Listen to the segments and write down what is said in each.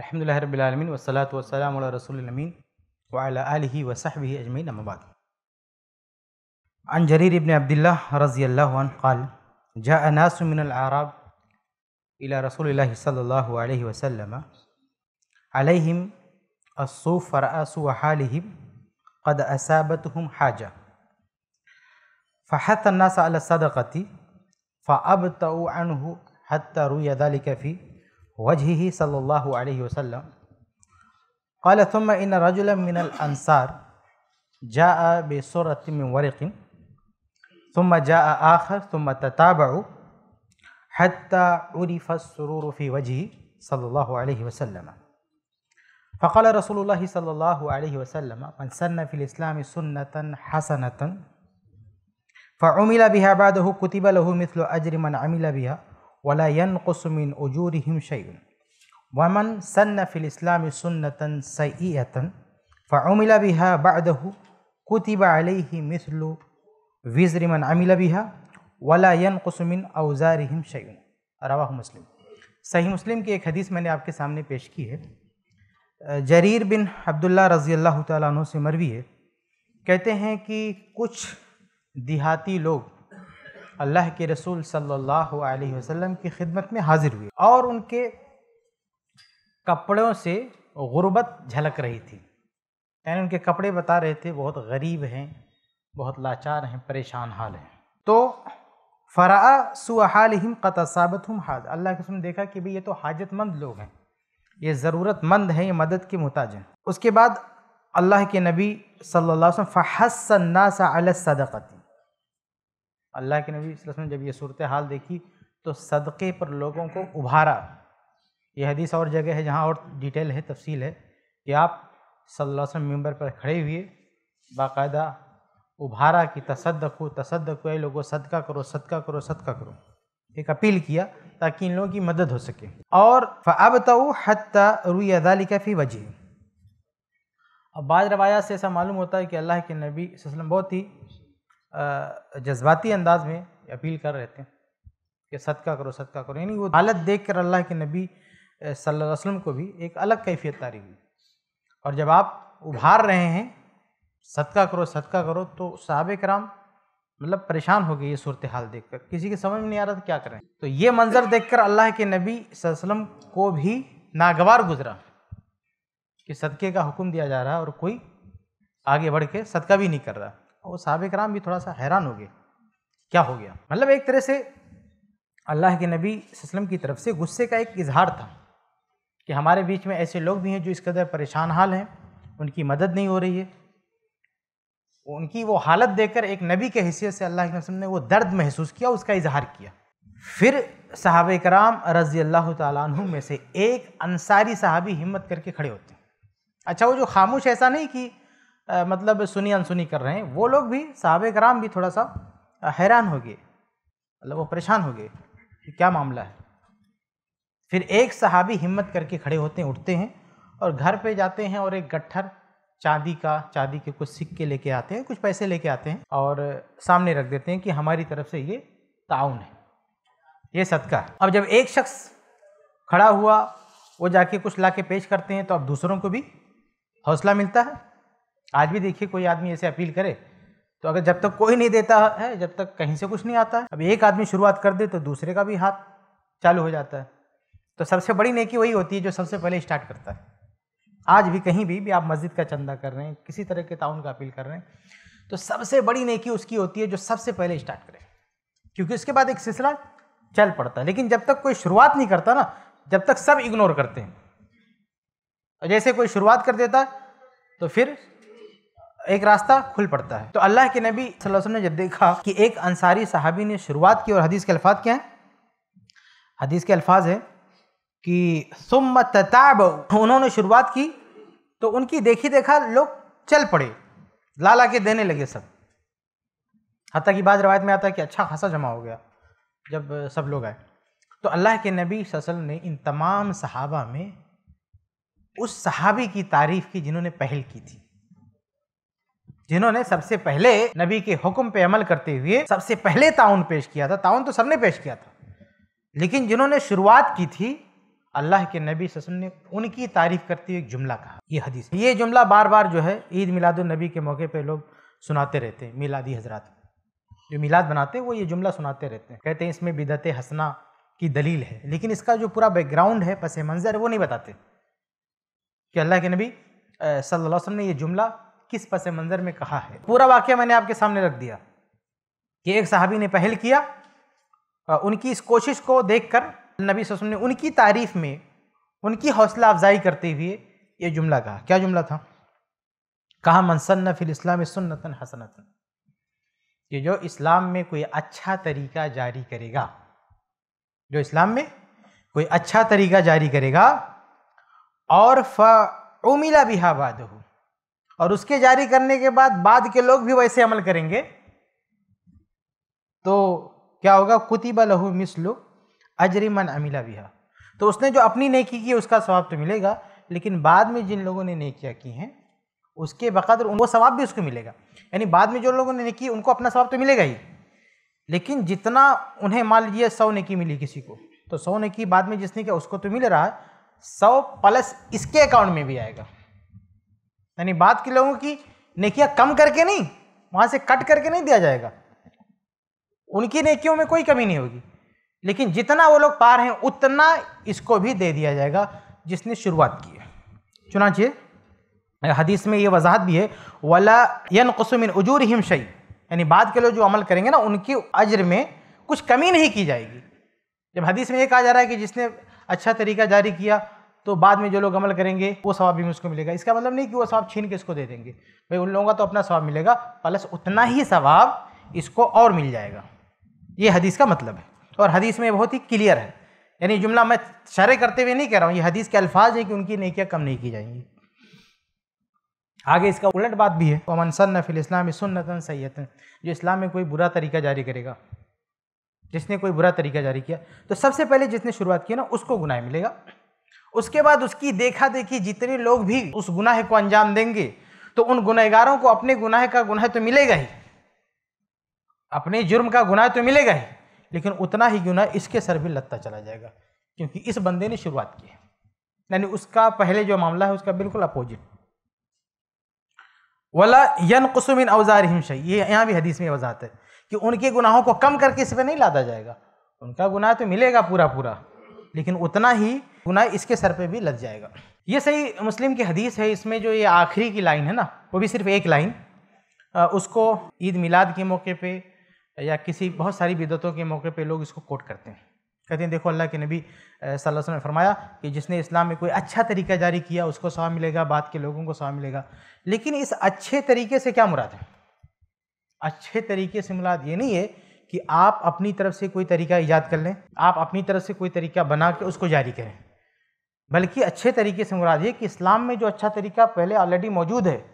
الحمد لله رب العالمين والصلاة والسلام على رسول الله وعلى آله وصحبه أجمعين أما بعد عن جرير بن عبد الله رضي الله عنه قال جاء ناس من الأعراب إلى رسول الله صلى الله عليه وسلم عليهم الصوف فرأسوا وحالهم قد أصابتهم حاجة فحث الناس على الصدقة فأبطأوا عنه حتى روي ذلك في وجهه صلى الله عليه وسلم قال ثم إن رجلا من الأنصار جاء بسورة من ورق ثم جاء آخر ثم تتابعوا حتى عرف السرور في وجهه صلى الله عليه وسلم فقال رسول الله صلى الله عليه وسلم من سن في الإسلام سنة حسنة فعمل بها بعده كتب له مثل أجر من عمل بها वलायन कसुमिन उजूर him शैन वमन fill फ़िलस्लाम सुन्नतन सईयतन फ़मिला बिहा बदहू कुतिबा ही मिसलु विजरिमन अमिला बिहा वलायन कसुमिन अवज़ार हिम शैन रवा मुस्लिम सही मुस्लिम की एक हदीस मैंने आपके सामने पेश की है जरीर बिन अब्दुल्ला रज़ी अल्लाह तु से मरवी है कहते हैं कि कुछ देहाती लोग अल्लाह के रसूल सल्लल्लाहु अलैहि वसल्लम की खिदमत में हाजिर हुए और उनके कपड़ों से गुरबत झलक रही थी यानी उनके कपड़े बता रहे थे बहुत गरीब हैं बहुत लाचार हैं परेशान हाल हैं तो फ़रा क़त साबत हम हाज अल्लाह के देखा कि भाई ये तो हाजतमंद लोग हैं ये ज़रूरतमंद हैं ये मदद के मुताज हैं उसके बाद अल्लाह के नबी सल्लल्लाहु अलैहि वसल्लम सदकती अल्लाह के नबी वसल्लम ने जब ये सूरत हाल देखी तो सदक़े पर लोगों को उभारा यह हदीस और जगह है जहाँ और डिटेल है तफसील है कि आप सल्लल्लाहु अलैहि वसल्लम मेंबर पर खड़े हुए बाकायदा उभारा कि तसदको तसदको ये लोगों सदका करो सदका करो सदका करो एक अपील किया ताकि इन लोगों की मदद हो सके और अब तो हती रुदाली कैफ़ी फ़ी वजह अब बाज़ रवायात से ऐसा मालूम होता है कि अल्लाह के नबी वसल्लम बहुत ही जज्बाती अंदाज में अपील कर रहे थे कि सदका करो सदका करो यानी वो हालत देख कर अल्लाह के नबी सल्लल्लाहु अलैहि वसल्लम को भी एक अलग कैफियत तारी हुई और जब आप उभार रहे हैं सदका करो सदका करो तो साहब कराम मतलब परेशान हो गई ये सूरत हाल देख कर किसी के समझ में नहीं आ रहा था क्या करें तो ये मंज़र देख कर अल्लाह के नबी वसम को भी नागवार गुजरा कि सदक़े का हुक्म दिया जा रहा है और कोई आगे बढ़ के सदका भी नहीं कर रहा और साहब कराम भी थोड़ा सा हैरान हो गए क्या हो गया मतलब एक तरह से अल्लाह के नबी वसलम की तरफ से गुस्से का एक इजहार था कि हमारे बीच में ऐसे लोग भी हैं जो इस कदर परेशान हाल हैं उनकी मदद नहीं हो रही है उनकी वो हालत देकर एक नबी के हैसियत से अल्लाह के वसलम ने वो दर्द महसूस किया उसका इजहार किया फिर साहब कराम रज़ी अल्लाह तु में से एक अंसारी साहबी हिम्मत करके खड़े होते हैं अच्छा वो जो खामोश ऐसा नहीं कि मतलब सुनी अनसुनी कर रहे हैं वो लोग भी साहब कराम भी थोड़ा सा हैरान हो गए मतलब वो परेशान हो गए कि क्या मामला है फिर एक सहाबी हिम्मत करके खड़े होते हैं उठते हैं और घर पे जाते हैं और एक गट्ठर चांदी का चांदी के कुछ सिक्के लेके आते हैं कुछ पैसे लेके आते हैं और सामने रख देते हैं कि हमारी तरफ से ये ताउन है ये सदका अब जब एक शख्स खड़ा हुआ वो जाके कुछ ला के पेश करते हैं तो अब दूसरों को भी हौसला मिलता है आज भी देखिए कोई आदमी ऐसे अपील करे तो अगर जब तक कोई नहीं देता है जब तक कहीं से कुछ नहीं आता है अब एक आदमी शुरुआत कर दे तो दूसरे का भी हाथ चालू हो जाता है तो सबसे बड़ी नेकी वही होती है जो सबसे पहले स्टार्ट करता है आज भी कहीं भी, भी आप मस्जिद का चंदा कर रहे हैं किसी तरह के ताउन का अपील कर रहे हैं तो सबसे बड़ी नेकी उसकी होती है जो सबसे पहले स्टार्ट करे क्योंकि उसके बाद एक सिलसिला चल पड़ता है लेकिन जब तक कोई शुरुआत नहीं करता ना जब तक सब इग्नोर करते हैं और जैसे कोई शुरुआत कर देता है तो फिर एक रास्ता खुल पड़ता है तो अल्लाह के नबी वसल्लम ने जब देखा कि एक अंसारी साहबी ने शुरुआत की और हदीस के अल्फाज क्या हैं हदीस के अल्फाज है कि सुम तताब उन्होंने शुरुआत की तो उनकी देखी देखा लोग चल पड़े लाला के देने लगे सब हती कि बाद रवायत में आता है कि अच्छा खासा जमा हो गया जब सब लोग आए तो अल्लाह के नबी ससल ने इन तमाम सहाबा में उस सहाबी की तारीफ़ की जिन्होंने पहल की थी जिन्होंने सबसे पहले नबी के हुक्म पे अमल करते हुए सबसे पहले ताउन पेश किया था ताउन तो सबने पेश किया था लेकिन जिन्होंने शुरुआत की थी अल्लाह के नबी वसम ने उनकी तारीफ करते हुए एक जुमला कहा ये हदीस ये जुमला बार बार जो है ईद मिलाद नबी के मौके पर लोग सुनाते रहते हैं मिलादी हजरात जो मिलाद बनाते हैं वो ये जुमला सुनाते रहते हैं कहते हैं इसमें बिदत हसना की दलील है लेकिन इसका जो पूरा बैकग्राउंड है पस मंज़र वो नहीं बताते कि अल्लाह के नबी सल्लल्लाहु अलैहि वसल्लम ने ये जुमला किस पस मंज़र में कहा है पूरा वाक्य मैंने आपके सामने रख दिया कि एक साहबी ने पहल किया उनकी इस कोशिश को देखकर नबी सोसम ने उनकी तारीफ़ में उनकी हौसला अफजाई करते हुए ये जुमला कहा क्या जुमला था कहा मनसन्न फिल इस्लाम सुन्नतन हसनतन ये जो इस्लाम में कोई अच्छा तरीका जारी करेगा जो इस्लाम में कोई अच्छा तरीका जारी करेगा और फ़ उमिला बिहाबाद हो और उसके जारी करने के बाद बाद के लोग भी वैसे अमल करेंगे तो क्या होगा कुतिबा लहू मिसलु अजरी मन अमिला बिहा तो उसने जो अपनी नेकी की उसका स्वाब तो मिलेगा लेकिन बाद में जिन लोगों ने नेकियाँ की हैं उसके बकदर वो स्वाब भी उसको मिलेगा यानी बाद में जो लोगों ने नेकी उनको अपना स्वाब तो मिलेगा ही लेकिन जितना उन्हें मान लीजिए सौ नेकी मिली किसी को तो सौ नेकी बाद में जिसने किया उसको तो मिल रहा है सौ प्लस इसके अकाउंट में भी आएगा यानी बात की लोगों की नेकिया कम करके नहीं वहां से कट करके नहीं दिया जाएगा उनकी नेकियों में कोई कमी नहीं होगी लेकिन जितना वो लोग पा रहे हैं उतना इसको भी दे दिया जाएगा जिसने शुरुआत की है चुनाचे हदीस में ये वजाहत भी है वला यन कसुमिन उजूर हिम शई यानी बाद के लोग जो अमल करेंगे ना उनकी अज्र में कुछ कमी नहीं की जाएगी जब हदीस में ये कहा जा रहा है कि जिसने अच्छा तरीका जारी किया तो बाद में जो लोग अमल करेंगे वो स्वाब भी मुझको मिलेगा इसका मतलब नहीं कि वो स्वाब छीन के इसको दे देंगे भाई उन लोगों का तो अपना स्वाब मिलेगा प्लस उतना ही स्वाब इसको और मिल जाएगा ये हदीस का मतलब है और हदीस में बहुत ही क्लियर है यानी जुमला मैं शरह करते हुए नहीं कह रहा हूँ ये हदीस के अल्फाज है कि उनकी नकियाँ कम नहीं की जाएंगी आगे इसका उलट बात भी है अमन सन्न फिल इस्लाम सुन्नतन सैतन जो इस्लाम में कोई बुरा तरीका जारी करेगा जिसने कोई बुरा तरीका जारी किया तो सबसे पहले जिसने शुरुआत की ना उसको गुनाह मिलेगा उसके बाद उसकी देखा देखी जितने लोग भी उस गुनाह को अंजाम देंगे तो उन गुनहगारों को अपने गुनाह का गुनाह तो मिलेगा ही अपने जुर्म का गुनाह तो मिलेगा ही लेकिन उतना ही गुनाह इसके सर भी लगता चला जाएगा क्योंकि इस बंदे ने शुरुआत की है यानी उसका पहले जो मामला है उसका बिल्कुल अपोजिट वला यन कसुमिन अवजार हिमशा ये यहाँ भी हदीस में वजात है कि उनके गुनाहों को कम करके इस पर नहीं लादा जाएगा उनका गुनाह तो मिलेगा पूरा पूरा लेकिन उतना ही गुनाह इसके सर पे भी लग जाएगा ये सही मुस्लिम की हदीस है इसमें जो ये आखिरी की लाइन है ना वो भी सिर्फ एक लाइन उसको ईद मिलाद के मौके पे या किसी बहुत सारी बिदतों के मौके पे लोग इसको कोट करते हैं कहते हैं देखो अल्लाह के नबी सल्लल्लाहु अलैहि वसल्लम ने फरमाया कि जिसने इस्लाम में कोई अच्छा तरीका जारी किया उसको सवा मिलेगा बाद के लोगों को सवा मिलेगा लेकिन इस अच्छे तरीके से क्या मुराद है अच्छे तरीके से मुराद ये नहीं है कि आप अपनी तरफ से कोई तरीका ईजाद कर लें आप अपनी तरफ से कोई तरीका बना के उसको जारी करें बल्कि अच्छे तरीके से मुराद ये कि इस्लाम में जो अच्छा तरीका पहले ऑलरेडी मौजूद है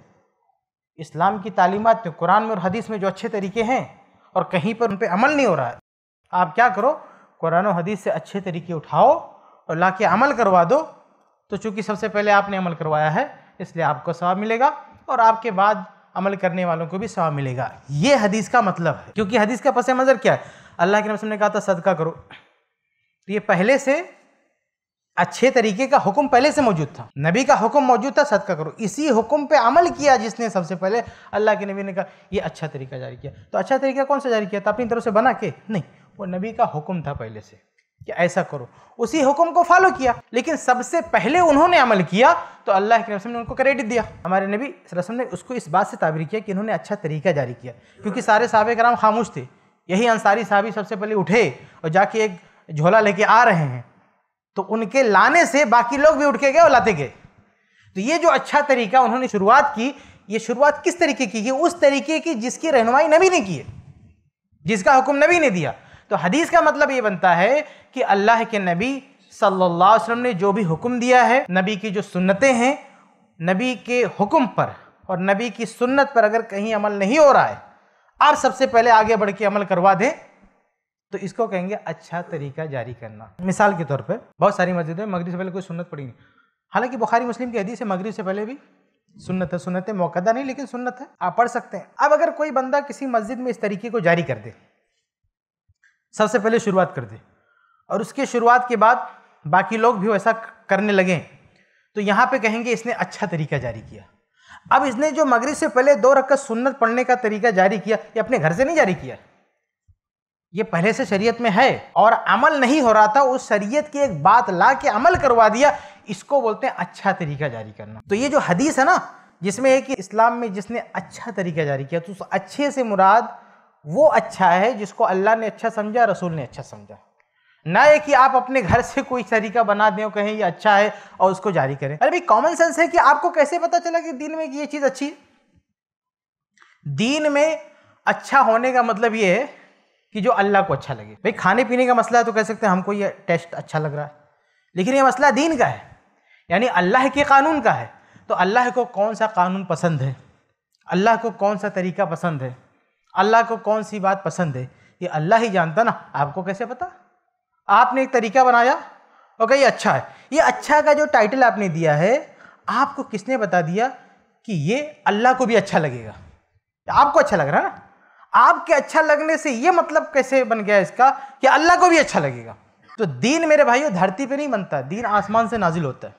इस्लाम की तालीमत कुरान में और हदीस में जो अच्छे तरीके हैं और कहीं पर उन पर अमल नहीं हो रहा है आप क्या करो कुरान और हदीस से अच्छे तरीके उठाओ और ला के अमल करवा दो तो चूँकि सबसे पहले आपने अमल करवाया है इसलिए आपको सवाब मिलेगा और आपके बाद अमल करने वालों को भी सवाब मिलेगा ये हदीस का मतलब है क्योंकि हदीस का पस मंज़र क्या है अल्लाह के नबी ने कहा था सदका करो तो ये पहले से अच्छे तरीके का हुक्म पहले से मौजूद था नबी का हुक्म मौजूद था सदका करो इसी हुक्म पे अमल किया जिसने सबसे पहले अल्लाह के नबी ने कहा ये अच्छा तरीका जारी किया तो अच्छा तरीका कौन सा जारी किया था तो अपनी तरफ से बना के नहीं वो नबी का हुक्म था पहले से कि ऐसा करो उसी हुक्म को फॉलो किया लेकिन सबसे पहले उन्होंने अमल किया तो अल्लाह के रसम ने उनको क्रेडिट दिया हमारे नबी रसम ने उसको इस बात से ताबिर किया कि इन्होंने अच्छा तरीका जारी किया क्योंकि सारे साहब कराम खामोश थे यही अंसारी साहबी सबसे पहले उठे और जाके एक झोला लेके आ रहे हैं तो उनके लाने से बाकी लोग भी उठ के गए और लाते गए तो ये जो अच्छा तरीका उन्होंने शुरुआत की ये शुरुआत किस तरीके की कि उस तरीके की जिसकी रहनुमाई नबी ने की है जिसका हुक्म नबी ने दिया तो हदीस का मतलब ये बनता है कि अल्लाह के नबी सल्लल्लाहु अलैहि वसल्लम ने जो भी हुक्म दिया है नबी की जो सुन्नतें हैं नबी के हुक्म पर और नबी की सुन्नत पर अगर कहीं अमल नहीं हो रहा है आप सबसे पहले आगे बढ़ के अमल करवा दें तो इसको कहेंगे अच्छा तरीका जारी करना मिसाल के तौर पर बहुत सारी है मगरब से पहले कोई सुनत पड़ी नहीं हालांकि बुखारी मुस्लिम की हदीस है मगरब से पहले भी सुन्नत है सुन्नत है मौकदा नहीं लेकिन सुन्नत है आप पढ़ सकते हैं अब अगर कोई बंदा किसी मस्जिद में इस तरीके को जारी कर दे सबसे पहले शुरुआत कर दे और उसके शुरुआत के बाद बाकी लोग भी वैसा करने लगे तो यहाँ पे कहेंगे इसने अच्छा तरीका जारी किया अब इसने जो मगरब से पहले दो रकत सुन्नत पढ़ने का तरीका जारी किया ये अपने घर से नहीं जारी किया ये पहले से शरीयत में है और अमल नहीं हो रहा था उस शरीयत की एक बात ला के अमल करवा दिया इसको बोलते हैं अच्छा तरीका जारी करना तो ये जो हदीस है ना जिसमें है कि इस्लाम में जिसने अच्छा तरीका जारी किया तो उस अच्छे से मुराद वो अच्छा है जिसको अल्लाह ने अच्छा समझा रसूल ने अच्छा समझा ना ये कि आप अपने घर से कोई तरीका बना दें कहें ये अच्छा है और उसको जारी करें अरे भाई कॉमन सेंस है कि आपको कैसे पता चला कि दीन में ये चीज़ अच्छी है दीन में अच्छा होने का मतलब ये है कि जो अल्लाह को अच्छा लगे भाई खाने पीने का मसला है तो कह सकते हैं हमको ये टेस्ट अच्छा लग रहा है लेकिन ये मसला दीन का है यानी अल्लाह के कानून का है तो अल्लाह को कौन सा कानून पसंद है अल्लाह को कौन सा तरीका पसंद है अल्लाह को कौन सी बात पसंद है ये अल्लाह ही जानता ना आपको कैसे पता आपने एक तरीका बनाया और कही अच्छा है ये अच्छा का जो टाइटल आपने दिया है आपको किसने बता दिया कि ये अल्लाह को भी अच्छा लगेगा आपको अच्छा लग रहा है ना आपके अच्छा लगने से ये मतलब कैसे बन गया इसका कि अल्लाह को भी अच्छा लगेगा तो दीन मेरे भाइयों धरती पे नहीं बनता दीन आसमान से नाजिल होता है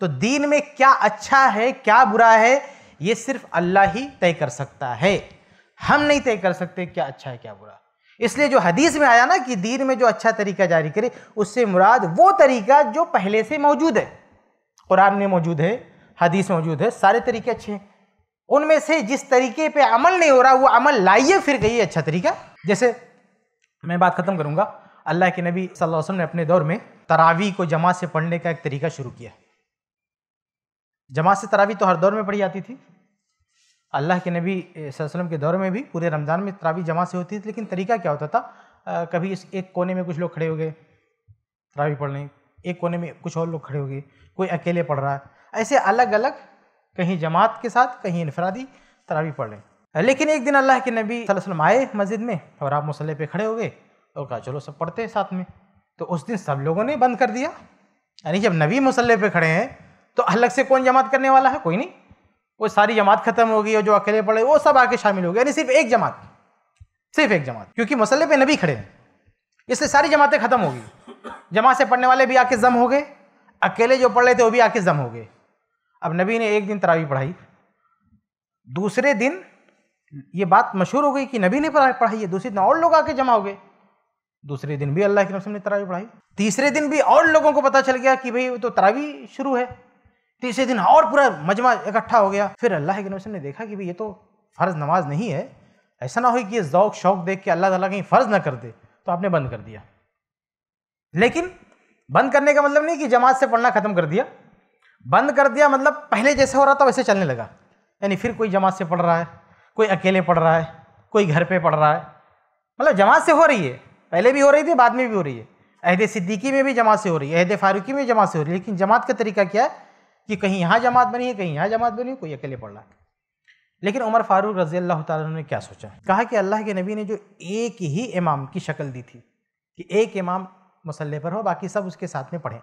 तो दीन में क्या अच्छा है क्या बुरा है ये सिर्फ अल्लाह ही तय कर सकता है हम नहीं तय कर सकते क्या अच्छा है क्या बुरा इसलिए जो हदीस में आया ना कि दीन में जो अच्छा तरीका जारी करे उससे मुराद वो तरीका जो पहले से मौजूद है कुरान में मौजूद है हदीस मौजूद है सारे तरीके अच्छे हैं उनमें से जिस तरीके पे अमल नहीं हो रहा वो अमल लाइए फिर गई अच्छा तरीका जैसे मैं बात ख़त्म करूँगा अल्लाह के नबी सल्लल्लाहु अलैहि वसल्लम ने अपने दौर में तरावी को जमात से पढ़ने का एक तरीका शुरू किया जमात से तरावी तो हर दौर में पढ़ी जाती थी अल्लाह के नबी वसल्लम के दौर में भी पूरे रमज़ान में तरावी जमात से होती थी लेकिन तरीका क्या होता था आ, कभी इस एक कोने में कुछ लोग खड़े हो गए तरावी पढ़ने एक कोने में कुछ और लोग खड़े हो गए कोई अकेले पढ़ रहा है ऐसे अलग अलग कहीं जमात के साथ कहीं इनफरादी तरावी पढ़ लें लेकिन एक दिन अल्लाह के नबी वसल्लम आए मस्जिद में और आप मसल्ले पे खड़े हो गए और कहा चलो सब पढ़ते हैं साथ में तो उस दिन सब लोगों ने बंद कर दिया यानी जब नबी मसल्ले पे खड़े हैं तो अलग से कौन जमात करने वाला है कोई नहीं वो सारी जमात ख़त्म हो गई और जो अकेले पड़े वो सब आके शामिल हो गए यानी सिर्फ एक जमात सिर्फ एक जमात क्योंकि मसल्ले पे नबी खड़े हैं इसलिए सारी जमातें ख़त्म हो गई जमात से पढ़ने वाले भी आके जम हो गए अकेले जो पढ़ रहे थे वो भी आके जम हो गए अब नबी ने एक दिन तरावी पढ़ाई दूसरे दिन ये बात मशहूर हो गई कि नबी ने पढ़ाई है दूसरे दिन और लोग आके जमा हो गए दूसरे दिन भी अल्लाह के रसम ने तरावी पढ़ाई तीसरे दिन भी और लोगों को पता चल गया कि भाई तो तरावी शुरू है तीसरे दिन और पूरा मजमा इकट्ठा हो गया फिर अल्लाह के रसम ने देखा कि भाई ये तो फ़र्ज़ नमाज नहीं है ऐसा ना हो कि ये ओक़ शौक देख के अल्लाह ताला कहीं फ़र्ज़ ना कर दे तो आपने बंद कर दिया लेकिन बंद करने का मतलब नहीं कि जमात से पढ़ना ख़त्म कर दिया बंद कर दिया मतलब पहले जैसे हो रहा था वैसे चलने लगा यानी फिर कोई जमात से पढ़ रहा है कोई अकेले पढ़ रहा है कोई घर पे पढ़ रहा है मतलब जमात से हो रही है पहले भी हो रही थी बाद में भी हो रही है अहद सिद्दीकी में भी जमात से हो रही है अहद फारूकी में जमात से हो रही है लेकिन जमात का तरीका क्या है कि कहीं यहाँ जमात बनी है कहीं यहाँ जमात बनी है कोई अकेले पढ़ रहा है लेकिन उमर फारूक रजी अल्लाह तु ने क्या सोचा कहा कि अल्लाह के नबी ने जो एक ही इमाम की शक्ल दी थी कि एक इमाम मसल्ले पर हो बाकी सब उसके साथ में पढ़ें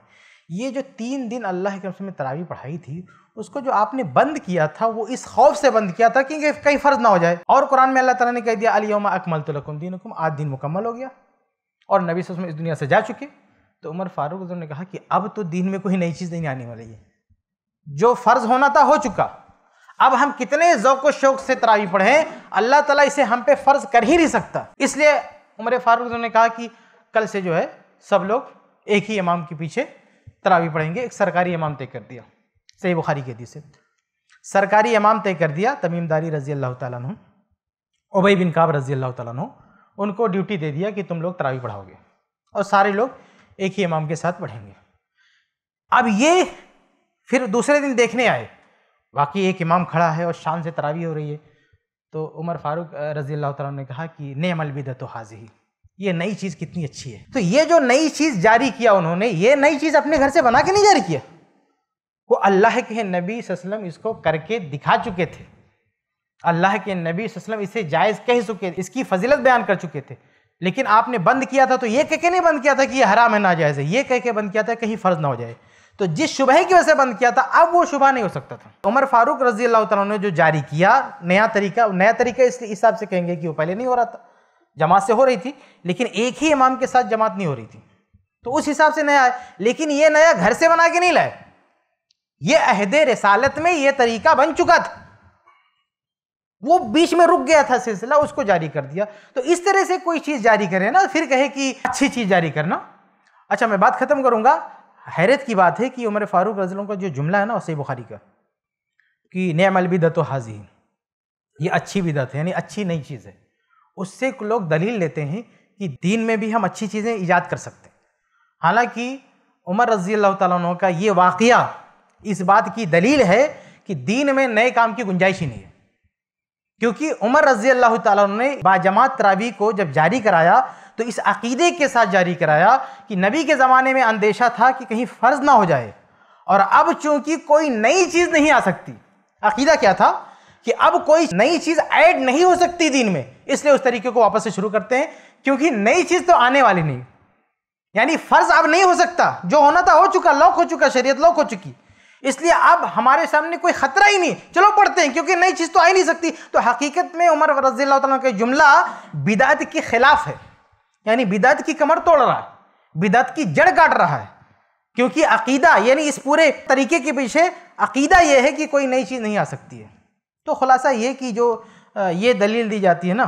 ये जो तीन दिन अल्लाह के रसम तरावी पढ़ाई थी उसको जो आपने बंद किया था वो इस खौफ से बंद किया था क्योंकि कहीं फ़र्ज ना हो जाए और कुरान में अल्लाह तला ने कह दिया अलीमा अकमल तो दिन आज दिन मुकम्मल हो गया और नबी ससम इस दुनिया से जा चुके तो उमर फारूक ने कहा कि अब तो दिन में कोई नई चीज़ नहीं आने वाली है जो फ़र्ज़ होना था हो चुका अब हम कितने ज़ौक शौक से तरावी पढ़ें अल्लाह ताला इसे हम पे फ़र्ज़ कर ही नहीं सकता इसलिए उमर फारूक ने कहा कि कल से जो है सब लोग एक ही इमाम के पीछे तरावी पढ़ेंगे एक सरकारी इमाम तय कर दिया सही बुखारी के दी से सरकारी इमाम तय कर दिया तमीमदारी रजी अल्लाह तु उबई बिन काब रजी अल्लाह तु उनको ड्यूटी दे दिया कि तुम लोग तरावी पढ़ाओगे और सारे लोग एक ही इमाम के साथ पढ़ेंगे अब ये फिर दूसरे दिन देखने आए बाकी एक इमाम खड़ा है और शान से तरावी हो रही है तो उमर फारूक रजी अल्लाह तु ने कहा कि ने अमल बिदत हाजी ये नई चीज़ कितनी अच्छी है तो ये जो नई चीज़ जारी किया उन्होंने ये नई चीज़ अपने घर से बना के नहीं जारी किया वो अल्लाह के नबी सलम इसको करके दिखा चुके थे अल्लाह के नबी सलम इसे जायज़ कह चुके थे इसकी फजीलत बयान कर चुके थे लेकिन आपने बंद किया था तो ये कह के नहीं बंद किया था कि ये हराम है जायज है ये कह के बंद किया था कहीं फ़र्ज ना हो जाए तो जिस शुबह की वजह से बंद किया था अब वो शुबह नहीं हो सकता था उमर फारूक रजी अल्लाह ने जो जारी किया नया तरीका नया तरीका इस हिसाब से कहेंगे कि वो पहले नहीं हो रहा था जमात से हो रही थी लेकिन एक ही इमाम के साथ जमात नहीं हो रही थी तो उस हिसाब से नया है लेकिन ये नया घर से बना के नहीं लाए ये अहद रसालत में ये तरीका बन चुका था वो बीच में रुक गया था सिलसिला उसको जारी कर दिया तो इस तरह से कोई चीज़ जारी करे ना फिर कहे कि अच्छी चीज़ जारी करना अच्छा मैं बात ख़त्म करूँगा हैरत की बात है कि उमर फारूक रजलों का जो जुमला है ना उसे बुखारी का कि नमल बिदत हाजी ये अच्छी बिदत है यानी अच्छी नई चीज़ है उससे लोग दलील लेते हैं कि दीन में भी हम अच्छी चीज़ें ईजाद कर सकते हैं हालांकि उमर रजी अल्लाह तु का ये वाक़ इस बात की दलील है कि दीन में नए काम की गुंजाइश ही नहीं है क्योंकि उमर रजी अल्लाह तु ने बाजमात तरावी को जब जारी कराया तो इस अकीदे के साथ जारी कराया कि नबी के ज़माने में अंदेशा था कि कहीं फ़र्ज ना हो जाए और अब चूंकि कोई नई चीज़ नहीं आ सकती अकीदा क्या था कि अब कोई नई चीज़ ऐड नहीं हो सकती दीन में इसलिए उस तरीके को वापस से शुरू करते हैं क्योंकि नई चीज तो आने वाली नहीं यानी फर्ज अब नहीं हो सकता जो होना था हो चुका लॉक हो चुका शरीयत लॉक हो चुकी इसलिए अब हमारे सामने कोई खतरा ही नहीं चलो पढ़ते हैं क्योंकि नई चीज़ तो आ ही नहीं सकती तो हकीकत में उमर रजी का जुमला बिदात के खिलाफ है यानी बिदात की कमर तोड़ रहा है बिदात की जड़ काट रहा है क्योंकि अकीदा यानी इस पूरे तरीके के पीछे अकीदा यह है कि कोई नई चीज़ नहीं आ सकती है तो खुलासा यह कि जो ये दलील दी जाती है ना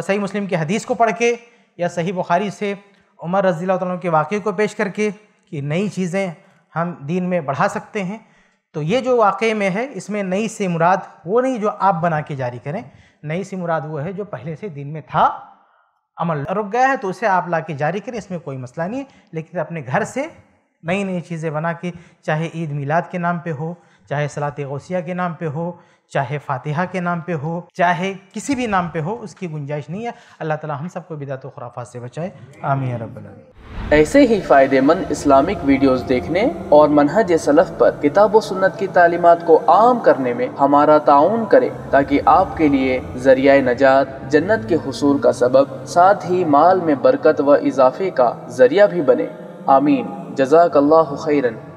सही मुस्लिम की हदीस को पढ़ के या सही बुखारी से उमर रज़ी तुम के वाक़े को पेश करके कि नई चीज़ें हम दीन में बढ़ा सकते हैं तो ये जो वाक़े में है इसमें नई से मुराद वो नहीं जो आप बना के जारी करें नई से मुराद वो है जो पहले से दिन में था अमल रुक गया है तो उसे आप ला के जारी करें इसमें कोई मसला नहीं है लेकिन अपने घर से नई नई चीज़ें बना के चाहे ईद मिलाद के नाम पे हो चाहे सलात गौसिया के नाम पे हो चाहे फातिहा के नाम पे हो चाहे किसी भी नाम पे हो उसकी गुंजाइश नहीं है अल्लाह ताला हम सबको बिदात खुराफा से बचाए आमिर ऐसे ही फ़ायदेमंद इस्लामिक वीडियोस देखने और मनहज सलफ़ पर किताब सुन्नत की तालीमत को आम करने में हमारा ताउन करें ताकि आपके लिए जरिया नजात जन्नत के हसूल का सबब साथ ही माल में बरकत व इजाफे का जरिया भी बने आमीन जजाक खैरन